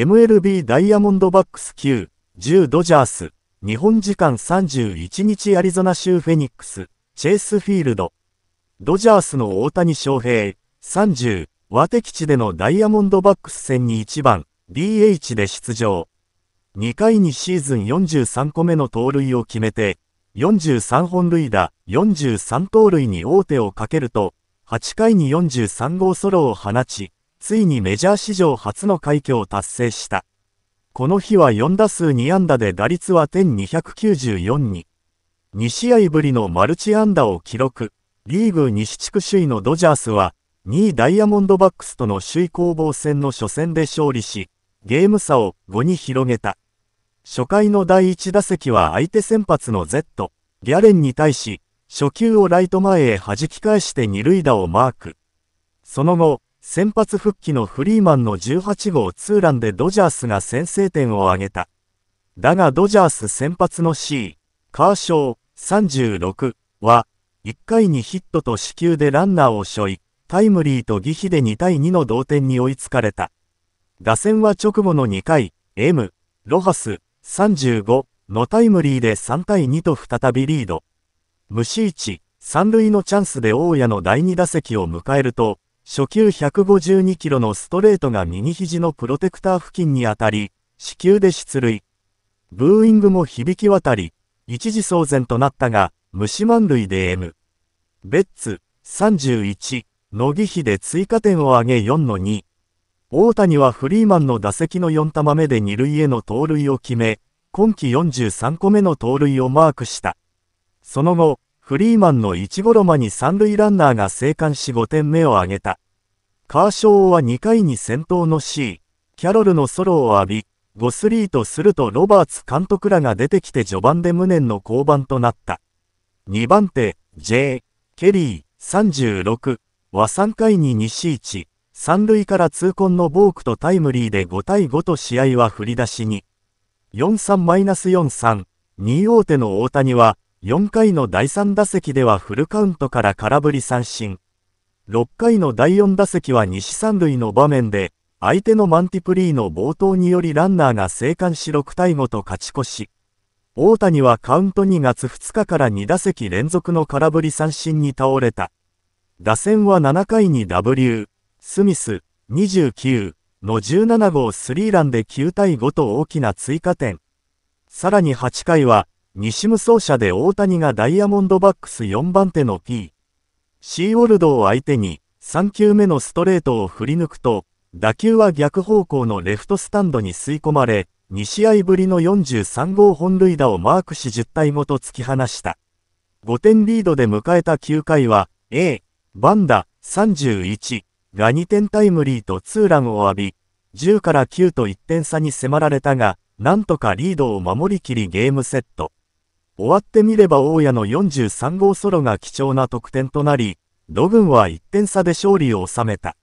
MLB ダイヤモンドバックス9、10ドジャース、日本時間31日アリゾナ州フェニックス、チェイスフィールド。ドジャースの大谷翔平、30、和敵地でのダイヤモンドバックス戦に1番、DH で出場。2回にシーズン43個目の盗塁を決めて、43本塁打、43盗塁に王手をかけると、8回に43号ソロを放ち、ついにメジャー史上初の快挙を達成した。この日は4打数2安打で打率は点294に。2試合ぶりのマルチ安打を記録。リーグ西地区首位のドジャースは、2位ダイヤモンドバックスとの首位攻防戦の初戦で勝利し、ゲーム差を5に広げた。初回の第1打席は相手先発の Z、ギャレンに対し、初球をライト前へ弾き返して二塁打をマーク。その後、先発復帰のフリーマンの18号ツーランでドジャースが先制点を挙げた。だがドジャース先発の C、カーショー36は、1回にヒットと死球でランナーを背負い、タイムリーとギヒで2対2の同点に追いつかれた。打線は直後の2回、M、ロハス35のタイムリーで3対2と再びリード。無視置、三塁のチャンスで大家の第2打席を迎えると、初球152キロのストレートが右肘のプロテクター付近に当たり、死球で出塁。ブーイングも響き渡り、一時騒然となったが、虫満塁で M。ベッツ、31、野木比で追加点を挙げ4の2。大谷はフリーマンの打席の4玉目で2塁への盗塁を決め、今季43個目の盗塁をマークした。その後、フリーマンの1ゴロ間に三塁ランナーが生還し5点目を挙げた。カーショーは2回に先頭の C、キャロルのソロを浴び、ゴスリーとするとロバーツ監督らが出てきて序盤で無念の降板となった。2番手、J、ケリー、36は3回に西市、三塁から痛恨のボークとタイムリーで5対5と試合は振り出しに。43-43、2王手の大谷は、4回の第3打席ではフルカウントから空振り三振。6回の第4打席は西三塁の場面で、相手のマンティプリーの冒頭によりランナーが生還し6対5と勝ち越し。大谷はカウント2月2日から2打席連続の空振り三振に倒れた。打線は7回に W、スミス、29の17号スリーランで9対5と大きな追加点。さらに8回は、西無双者で大谷がダイヤモンドバックス4番手の P。シーウォルドを相手に3球目のストレートを振り抜くと、打球は逆方向のレフトスタンドに吸い込まれ、2試合ぶりの43号本塁打をマークし10体ごと突き放した。5点リードで迎えた9回は、A、バンダ、31、が2点タイムリーとツーランを浴び、10から9と1点差に迫られたが、なんとかリードを守りきりゲームセット。終わってみれば大家の43号ソロが貴重な得点となり、ロ軍は1点差で勝利を収めた。